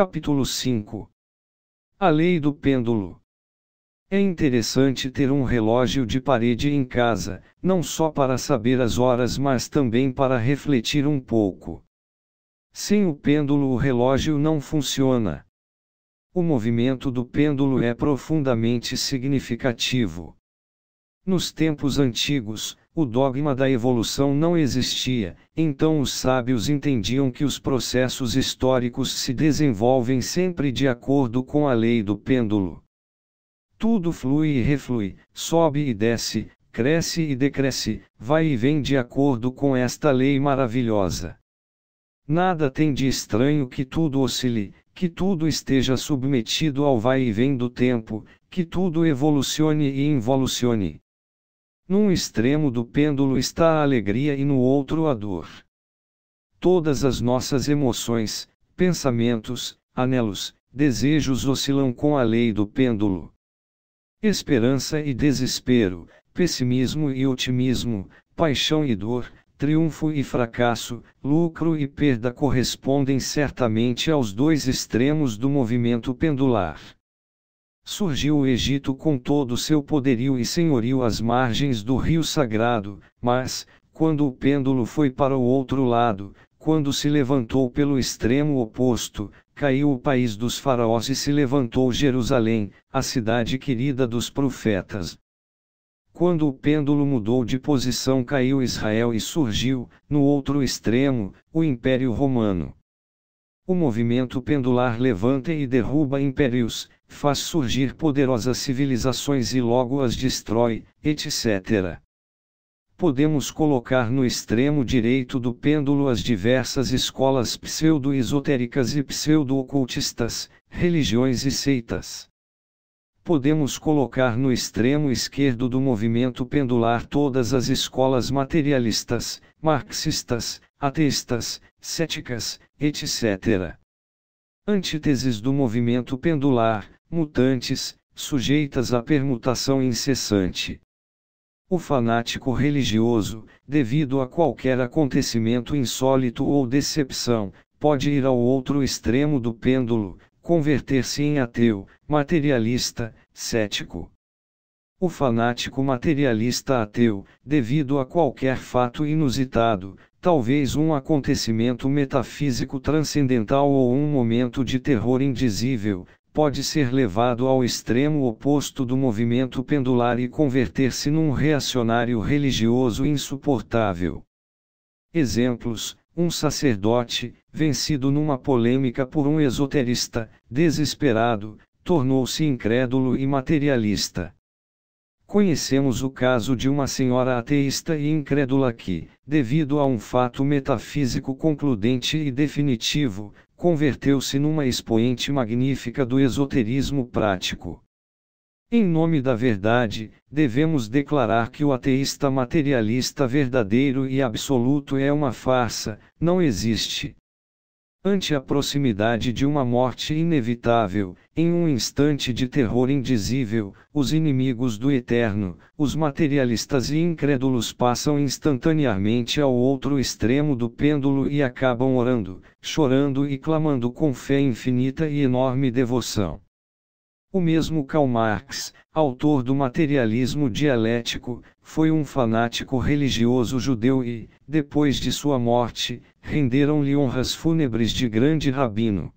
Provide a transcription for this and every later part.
Capítulo 5 A Lei do Pêndulo É interessante ter um relógio de parede em casa, não só para saber as horas, mas também para refletir um pouco. Sem o pêndulo, o relógio não funciona. O movimento do pêndulo é profundamente significativo. Nos tempos antigos, o dogma da evolução não existia, então os sábios entendiam que os processos históricos se desenvolvem sempre de acordo com a lei do pêndulo. Tudo flui e reflui, sobe e desce, cresce e decresce, vai e vem de acordo com esta lei maravilhosa. Nada tem de estranho que tudo oscile, que tudo esteja submetido ao vai e vem do tempo, que tudo evolucione e involucione. Num extremo do pêndulo está a alegria e no outro a dor. Todas as nossas emoções, pensamentos, anelos, desejos oscilam com a lei do pêndulo. Esperança e desespero, pessimismo e otimismo, paixão e dor, triunfo e fracasso, lucro e perda correspondem certamente aos dois extremos do movimento pendular surgiu o Egito com todo seu poderio e senhorio às margens do rio sagrado, mas, quando o pêndulo foi para o outro lado, quando se levantou pelo extremo oposto, caiu o país dos faraós e se levantou Jerusalém, a cidade querida dos profetas. Quando o pêndulo mudou de posição, caiu Israel e surgiu, no outro extremo, o Império Romano. O movimento pendular levanta e derruba impérios, faz surgir poderosas civilizações e logo as destrói, etc. Podemos colocar no extremo direito do pêndulo as diversas escolas pseudo-esotéricas e pseudo-ocultistas, religiões e seitas. Podemos colocar no extremo esquerdo do movimento pendular todas as escolas materialistas, marxistas, ateístas, céticas, etc. Antíteses do movimento pendular, mutantes, sujeitas à permutação incessante. O fanático religioso, devido a qualquer acontecimento insólito ou decepção, pode ir ao outro extremo do pêndulo, converter-se em ateu, materialista, cético. O fanático materialista ateu, devido a qualquer fato inusitado, talvez um acontecimento metafísico transcendental ou um momento de terror indizível, pode ser levado ao extremo oposto do movimento pendular e converter-se num reacionário religioso insuportável. Exemplos: um sacerdote, vencido numa polêmica por um esoterista, desesperado, tornou-se incrédulo e materialista. Conhecemos o caso de uma senhora ateísta e incrédula que, devido a um fato metafísico concludente e definitivo, converteu-se numa expoente magnífica do esoterismo prático. Em nome da verdade, devemos declarar que o ateísta materialista verdadeiro e absoluto é uma farsa, não existe. Ante a proximidade de uma morte inevitável, em um instante de terror indizível, os inimigos do eterno, os materialistas e incrédulos passam instantaneamente ao outro extremo do pêndulo e acabam orando, chorando e clamando com fé infinita e enorme devoção. O mesmo Karl Marx, autor do materialismo dialético, foi um fanático religioso judeu e, depois de sua morte, renderam-lhe honras fúnebres de grande rabino.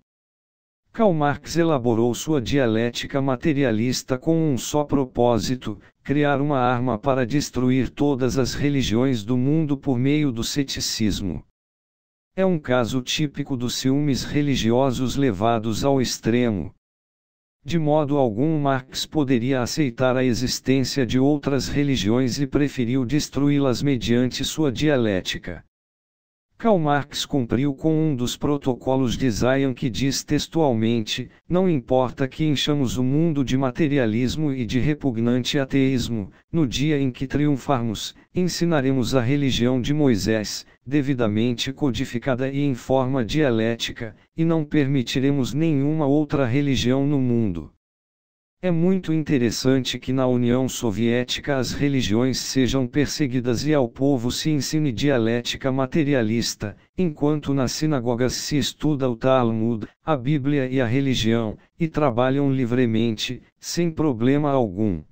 Karl Marx elaborou sua dialética materialista com um só propósito: criar uma arma para destruir todas as religiões do mundo por meio do ceticismo. É um caso típico dos ciúmes religiosos levados ao extremo. De modo algum Marx poderia aceitar a existência de outras religiões e preferiu destruí-las mediante sua dialética. Karl Marx cumpriu com um dos protocolos de Zion que diz textualmente: Não importa que enchamos o mundo de materialismo e de repugnante ateísmo, no dia em que triunfarmos, ensinaremos a religião de Moisés, devidamente codificada e em forma dialética, e não permitiremos nenhuma outra religião no mundo. É muito interessante que na União Soviética as religiões sejam perseguidas e ao povo se ensine dialética materialista, enquanto nas sinagogas se estuda o Talmud, a Bíblia e a religião, e trabalham livremente, sem problema algum.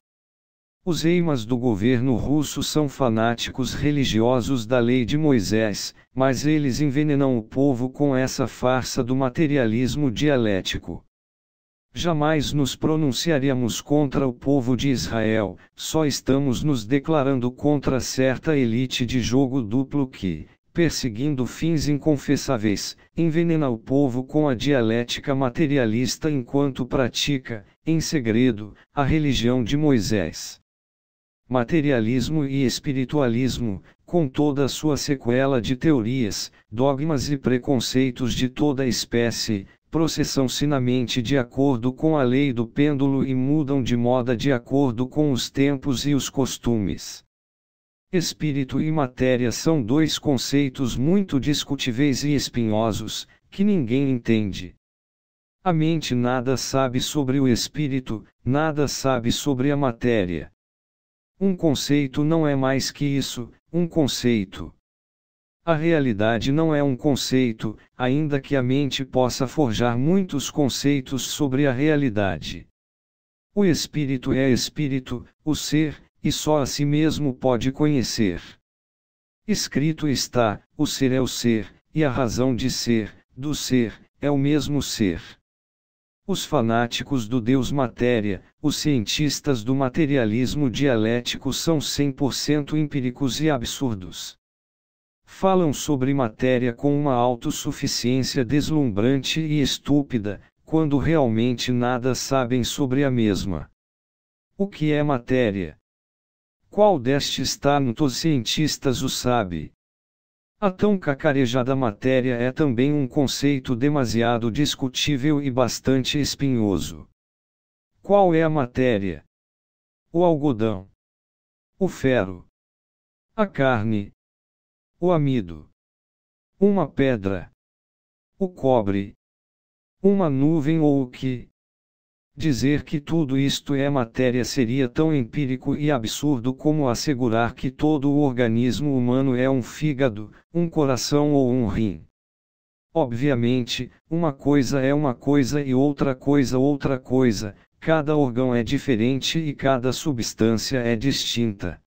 Os eimas do governo russo são fanáticos religiosos da lei de Moisés, mas eles envenenam o povo com essa farsa do materialismo dialético. Jamais nos pronunciaríamos contra o povo de Israel, só estamos nos declarando contra certa elite de jogo duplo que, perseguindo fins inconfessáveis, envenena o povo com a dialética materialista enquanto pratica, em segredo, a religião de Moisés. Materialismo e espiritualismo, com toda a sua sequela de teorias, dogmas e preconceitos de toda espécie, processam-se de acordo com a lei do pêndulo e mudam de moda de acordo com os tempos e os costumes. Espírito e matéria são dois conceitos muito discutíveis e espinhosos, que ninguém entende. A mente nada sabe sobre o espírito, nada sabe sobre a matéria. Um conceito não é mais que isso, um conceito. A realidade não é um conceito, ainda que a mente possa forjar muitos conceitos sobre a realidade. O espírito é espírito, o ser, e só a si mesmo pode conhecer. Escrito está: o ser é o ser, e a razão de ser, do ser, é o mesmo ser. Os fanáticos do Deus Matéria, os cientistas do materialismo dialético são 100% empíricos e absurdos falam sobre matéria com uma autossuficiência deslumbrante e estúpida, quando realmente nada sabem sobre a mesma. O que é matéria? Qual destes tantos cientistas o sabe? A tão cacarejada matéria é também um conceito demasiado discutível e bastante espinhoso. Qual é a matéria? O algodão. O ferro. A carne, o amido, uma pedra, o cobre, uma nuvem ou o que. Dizer que tudo isto é matéria seria tão empírico e absurdo como assegurar que todo o organismo humano é um fígado, um coração ou um rim. Obviamente, uma coisa é uma coisa e outra coisa outra coisa, cada órgão é diferente e cada substância é distinta.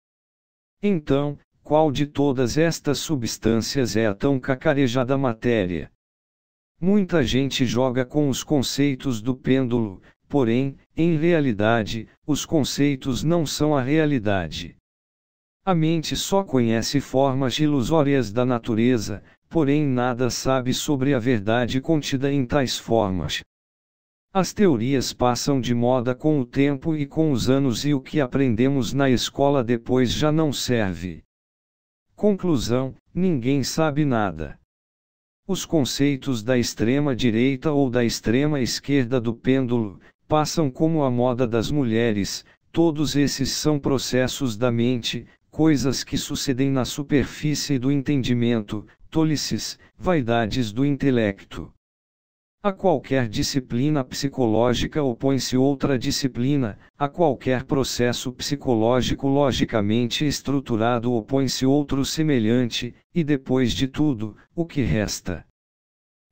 Então, qual de todas estas substâncias é a tão cacarejada matéria? Muita gente joga com os conceitos do pêndulo, porém, em realidade, os conceitos não são a realidade. A mente só conhece formas ilusórias da natureza, porém nada sabe sobre a verdade contida em tais formas. As teorias passam de moda com o tempo e com os anos, e o que aprendemos na escola depois já não serve. Conclusão: ninguém sabe nada. Os conceitos da extrema-direita ou da extrema-esquerda do pêndulo passam como a moda das mulheres, todos esses são processos da mente, coisas que sucedem na superfície do entendimento, tolices, vaidades do intelecto. A qualquer disciplina psicológica opõe-se outra disciplina, a qualquer processo psicológico logicamente estruturado opõe-se outro semelhante, e depois de tudo, o que resta?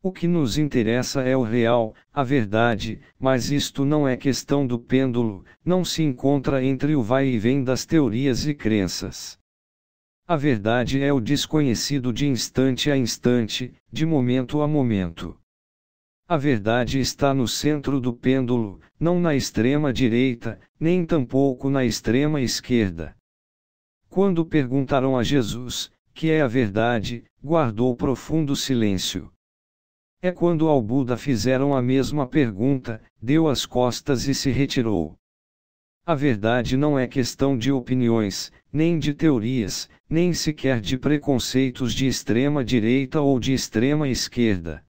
O que nos interessa é o real, a verdade, mas isto não é questão do pêndulo, não se encontra entre o vai e vem das teorias e crenças. A verdade é o desconhecido de instante a instante, de momento a momento. A verdade está no centro do pêndulo, não na extrema direita, nem tampouco na extrema esquerda. Quando perguntaram a Jesus, que é a verdade, guardou profundo silêncio. É quando ao Buda fizeram a mesma pergunta, deu as costas e se retirou. A verdade não é questão de opiniões, nem de teorias, nem sequer de preconceitos de extrema direita ou de extrema esquerda.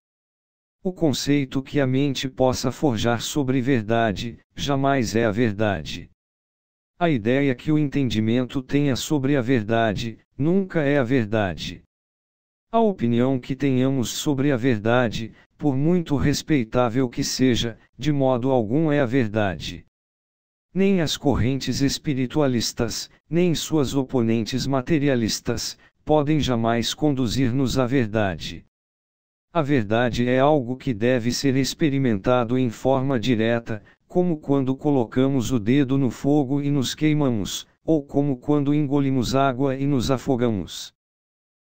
O conceito que a mente possa forjar sobre verdade, jamais é a verdade. A ideia que o entendimento tenha sobre a verdade, nunca é a verdade. A opinião que tenhamos sobre a verdade, por muito respeitável que seja, de modo algum é a verdade. Nem as correntes espiritualistas, nem suas oponentes materialistas, podem jamais conduzir-nos à verdade. A verdade é algo que deve ser experimentado em forma direta, como quando colocamos o dedo no fogo e nos queimamos, ou como quando engolimos água e nos afogamos.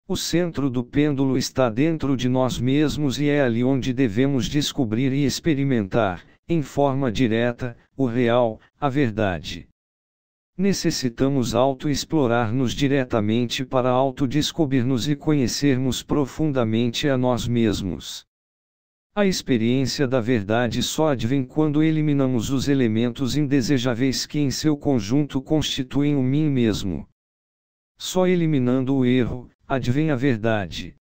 O centro do pêndulo está dentro de nós mesmos e é ali onde devemos descobrir e experimentar, em forma direta, o real, a verdade. Necessitamos explorar nos diretamente para autodescobrir-nos e conhecermos profundamente a nós mesmos. A experiência da verdade só advém quando eliminamos os elementos indesejáveis que em seu conjunto constituem o mim mesmo. Só eliminando o erro, advém a verdade.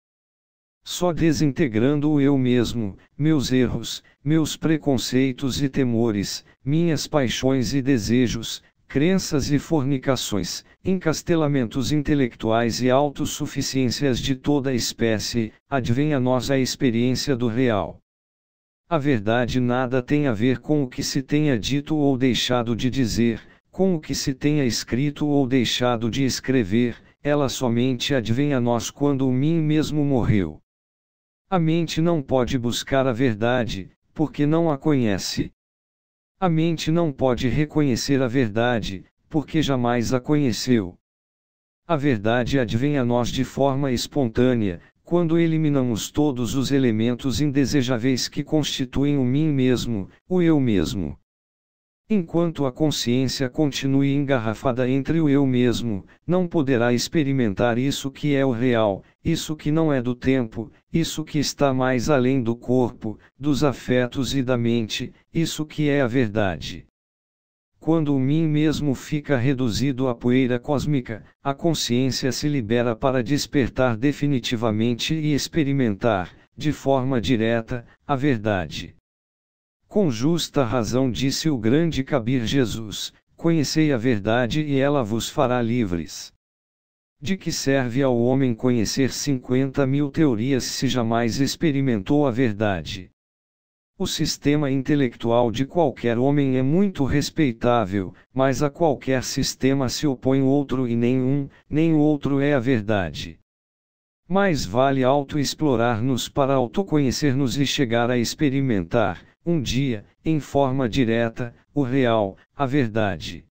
Só desintegrando o eu mesmo, meus erros, meus preconceitos e temores, minhas paixões e desejos, crenças e fornicações, encastelamentos intelectuais e autossuficiências de toda espécie, advém a nós a experiência do real. A verdade nada tem a ver com o que se tenha dito ou deixado de dizer, com o que se tenha escrito ou deixado de escrever, ela somente advém a nós quando o mim mesmo morreu. A mente não pode buscar a verdade, porque não a conhece. A mente não pode reconhecer a verdade, porque jamais a conheceu. A verdade advém a nós de forma espontânea, quando eliminamos todos os elementos indesejáveis que constituem o mim mesmo, o eu mesmo. Enquanto a consciência continue engarrafada entre o eu mesmo, não poderá experimentar isso que é o real, isso que não é do tempo, isso que está mais além do corpo, dos afetos e da mente, isso que é a verdade. Quando o mim mesmo fica reduzido à poeira cósmica, a consciência se libera para despertar definitivamente e experimentar, de forma direta, a verdade. Com justa razão disse o grande Cabir Jesus: Conhecei a verdade e ela vos fará livres. De que serve ao homem conhecer cinquenta mil teorias se jamais experimentou a verdade? O sistema intelectual de qualquer homem é muito respeitável, mas a qualquer sistema se opõe outro e nenhum, nem o outro é a verdade. Mais vale explorar nos para autoconhecer-nos e chegar a experimentar, um dia, em forma direta, o real, a verdade.